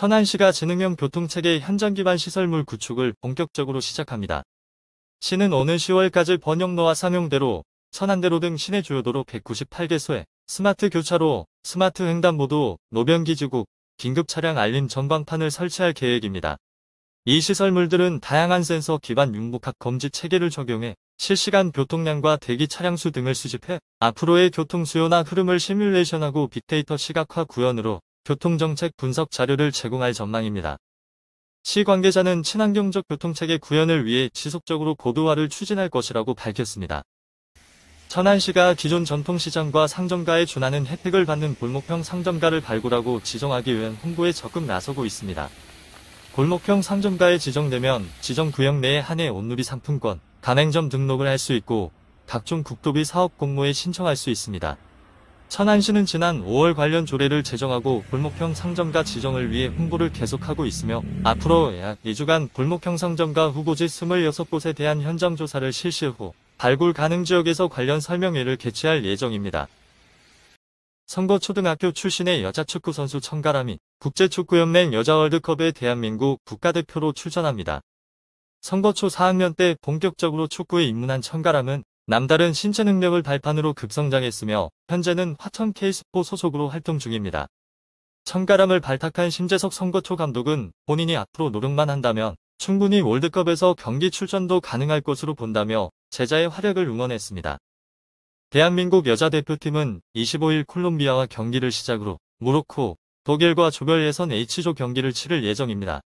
천안시가 지능형 교통체계 현장기반 시설물 구축을 본격적으로 시작합니다. 시는 오는 10월까지 번영로와 상용대로, 천안대로 등 시내 주요도로 198개소에 스마트 교차로, 스마트 횡단보도, 노변기지국, 긴급차량 알림 전광판을 설치할 계획입니다. 이 시설물들은 다양한 센서 기반 융복합 검지 체계를 적용해 실시간 교통량과 대기 차량 수 등을 수집해 앞으로의 교통 수요나 흐름을 시뮬레이션하고 빅데이터 시각화 구현으로 교통정책 분석 자료를 제공할 전망입니다. 시 관계자는 친환경적 교통체계 구현을 위해 지속적으로 고도화를 추진할 것이라고 밝혔습니다. 천안시가 기존 전통시장과 상점가에 준하는 혜택을 받는 골목형 상점가를 발굴하고 지정하기 위한 홍보에 적극 나서고 있습니다. 골목형 상점가에 지정되면 지정 구역 내에 한해 온누리 상품권, 가맹점 등록을 할 수 있고 각종 국도비 사업 공모에 신청할 수 있습니다. 천안시는 지난 5월 관련 조례를 제정하고 골목형 상점가 지정을 위해 홍보를 계속하고 있으며 앞으로 약 2주간 골목형 상점가 후보지 26곳에 대한 현장 조사를 실시 후 발굴 가능 지역에서 관련 설명회를 개최할 예정입니다. 선거 초등학교 출신의 여자 축구 선수 청가람이 국제축구연맹 여자 월드컵에 대한민국 국가대표로 출전합니다. 선거초 4학년 때 본격적으로 축구에 입문한 청가람은 남다른 신체 능력을 발판으로 급성장했으며 현재는 화천 K스포 소속으로 활동 중입니다. 청가람을 발탁한 심재석 선거초 감독은 본인이 앞으로 노력만 한다면 충분히 월드컵에서 경기 출전도 가능할 것으로 본다며 제자의 활약을 응원했습니다. 대한민국 여자대표팀은 25일 콜롬비아와 경기를 시작으로 모로코, 독일과 조별 예선 H조 경기를 치를 예정입니다.